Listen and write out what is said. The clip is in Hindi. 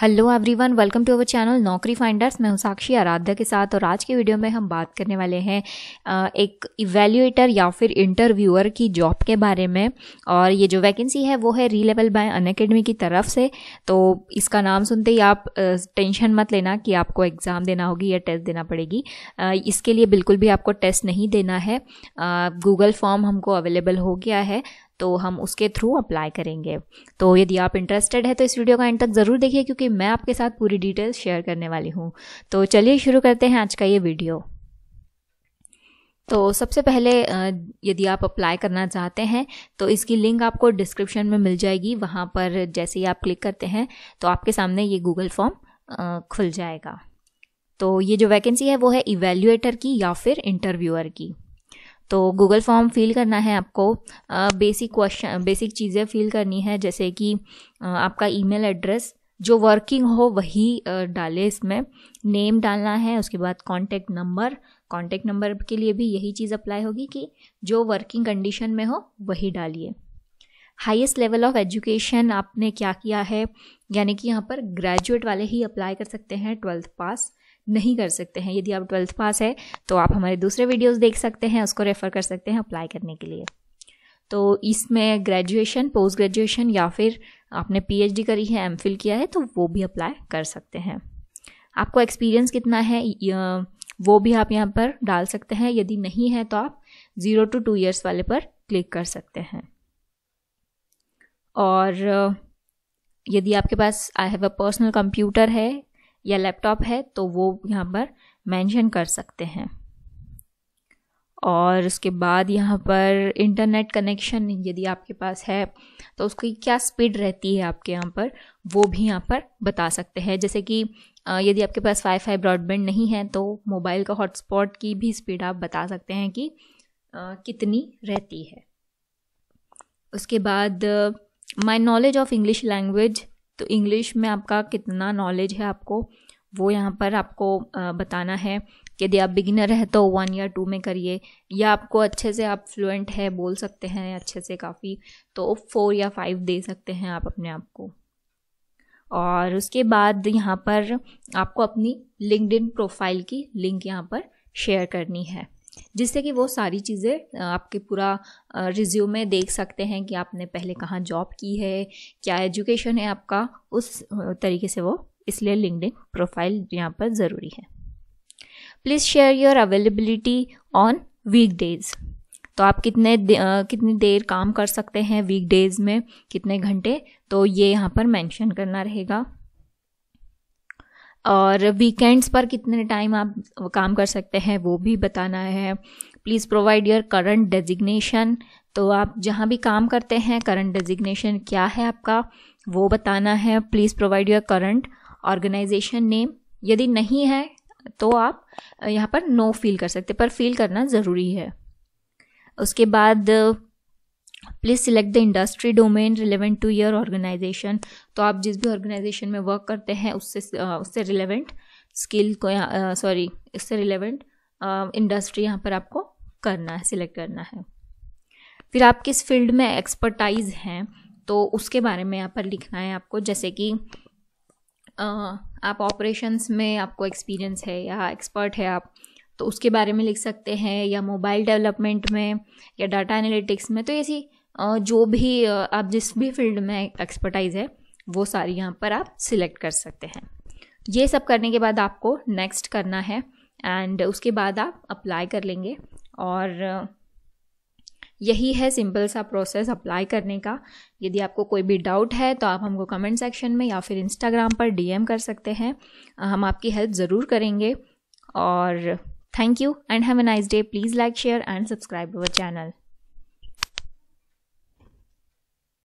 Hello everyone welcome to our channel Naukri finders मैं हूं साक्षी आराध्या के साथ और आज के वीडियो में हम बात करने वाले हैं एक इवेल्यूएटर या फिर इंटरव्यूअर की जॉब के बारे में और ये जो वैकेंसी है वो है री लेवल बाय अन अकेडमी की तरफ से तो इसका नाम सुनते ही आप टेंशन मत लेना कि आपको एग्ज़ाम देना होगी या टेस्ट देना पड़ेगी इसके लिए बिल्कुल भी आपको टेस्ट नहीं देना है गूगल फॉर्म हमको अवेलेबल हो गया है तो हम उसके थ्रू अप्लाई करेंगे तो यदि आप इंटरेस्टेड है तो इस वीडियो का एंड तक ज़रूर देखिए क्योंकि मैं आपके साथ पूरी डिटेल्स शेयर करने वाली हूँ तो चलिए शुरू करते हैं आज का ये वीडियो तो सबसे पहले यदि आप अप्लाई करना चाहते हैं तो इसकी लिंक आपको डिस्क्रिप्शन में मिल जाएगी वहाँ पर जैसे ही आप क्लिक करते हैं तो आपके सामने ये गूगल फॉर्म खुल जाएगा तो ये जो वैकेंसी है वो है इवेल्यूएटर की या फिर इंटरव्यूअर की तो गूगल फॉर्म फिल करना है आपको बेसिक क्वेश्चन बेसिक चीज़ें फिल करनी है जैसे कि आपका ईमेल एड्रेस जो वर्किंग हो वही डाले इसमें नेम डालना है उसके बाद कॉन्टैक्ट नंबर कॉन्टैक्ट नंबर के लिए भी यही चीज़ अप्लाई होगी कि जो वर्किंग कंडीशन में हो वही डालिए हाईएस्ट लेवल ऑफ एजुकेशन आपने क्या किया है यानी कि यहाँ पर ग्रेजुएट वाले ही अप्लाई कर सकते हैं ट्वेल्थ पास नहीं कर सकते हैं यदि आप ट्वेल्थ पास है तो आप हमारे दूसरे वीडियोस देख सकते हैं उसको रेफ़र कर सकते हैं अप्लाई करने के लिए तो इसमें ग्रेजुएशन पोस्ट ग्रेजुएशन या फिर आपने पीएचडी करी है एमफिल किया है तो वो भी अप्लाई कर सकते हैं आपको एक्सपीरियंस कितना है वो भी आप यहाँ पर डाल सकते हैं यदि नहीं है तो आप ज़ीरो टू टू ईयर्स वाले पर क्लिक कर सकते हैं और यदि आपके पास I have a personal computer है या लैपटॉप है तो वो यहाँ पर मेंशन कर सकते हैं और उसके बाद यहाँ पर इंटरनेट कनेक्शन यदि आपके पास है तो उसकी क्या स्पीड रहती है आपके यहाँ पर वो भी यहाँ पर बता सकते हैं जैसे कि यदि आपके पास वाईफाई ब्रॉडबैंड नहीं है तो मोबाइल का हॉटस्पॉट की भी स्पीड आप बता सकते हैं कि कितनी रहती है उसके बाद my knowledge of English language तो इंग्लिश में आपका कितना नॉलेज है आपको वो यहाँ पर आपको बताना है यदि आप बिगिनर है तो वन या टू में करिए या आपको अच्छे से आप फ्लुएंट है बोल सकते हैं अच्छे से काफ़ी तो फोर या फाइव दे सकते हैं आप अपने आप को और उसके बाद यहाँ पर आपको अपनी लिंकड प्रोफाइल की लिंक यहाँ पर शेयर करनी है जिससे कि वो सारी चीज़ें आपके पूरा रिज्यूम में देख सकते हैं कि आपने पहले कहाँ जॉब की है क्या एजुकेशन है आपका उस तरीके से वो इसलिए लिंकड प्रोफाइल यहाँ पर ज़रूरी है please share your availability on weekdays तो आप कितने दे, कितनी देर काम कर सकते हैं वीक डेज़ में कितने घंटे तो ये यहाँ पर मेंशन करना रहेगा और वीकेंड्स पर कितने टाइम आप काम कर सकते हैं वो भी बताना है please provide your current designation तो आप जहाँ भी काम करते हैं करंट डेजिग्नेशन क्या है आपका वो बताना है please provide your current organisation name यदि नहीं है तो आप यहाँ पर नो no फील कर सकते पर फील करना ज़रूरी है उसके बाद please select the industry domain relevant to your organisation तो आप जिस भी ऑर्गेनाइजेशन में वर्क करते हैं उससे उससे रिलेवेंट स्किल को सॉरी इससे रिलेवेंट इंडस्ट्री यहाँ पर आपको करना है सिलेक्ट करना है फिर आप किस फील्ड में एक्सपर्टाइज हैं तो उसके बारे में यहाँ पर लिखना है आपको जैसे कि uh, आप ऑपरेशंस में आपको एक्सपीरियंस है या एक्सपर्ट है आप तो उसके बारे में लिख सकते हैं या मोबाइल डेवलपमेंट में या डाटा एनालिटिक्स में तो ऐसी जो भी आप जिस भी फील्ड में एक्सपर्टाइज है वो सारी यहाँ पर आप सिलेक्ट कर सकते हैं ये सब करने के बाद आपको नेक्स्ट करना है एंड उसके बाद आप अप्लाई कर लेंगे और यही है सिंपल सा प्रोसेस अप्लाई करने का यदि आपको कोई भी डाउट है तो आप हमको कमेंट सेक्शन में या फिर इंस्टाग्राम पर डीएम कर सकते हैं हम आपकी हेल्प ज़रूर करेंगे और Thank you and have a nice day. Please like, share and subscribe our channel.